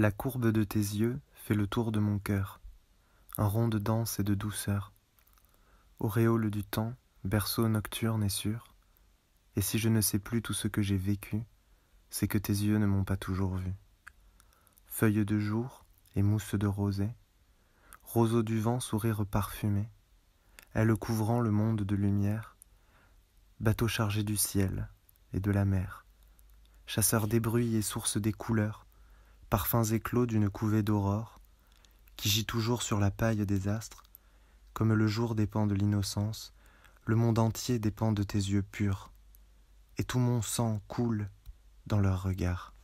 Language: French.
La courbe de tes yeux fait le tour de mon cœur, un rond de danse et de douceur. Auréole du temps, berceau nocturne et sûr, et si je ne sais plus tout ce que j'ai vécu, c'est que tes yeux ne m'ont pas toujours vu. Feuilles de jour et mousse de rosée, roseau du vent, sourire parfumé, elle couvrant le monde de lumière, bateau chargé du ciel et de la mer, chasseur des bruits et source des couleurs, parfums éclos d'une couvée d'aurore, qui gît toujours sur la paille des astres, comme le jour dépend de l'innocence, le monde entier dépend de tes yeux purs, et tout mon sang coule dans leurs regards.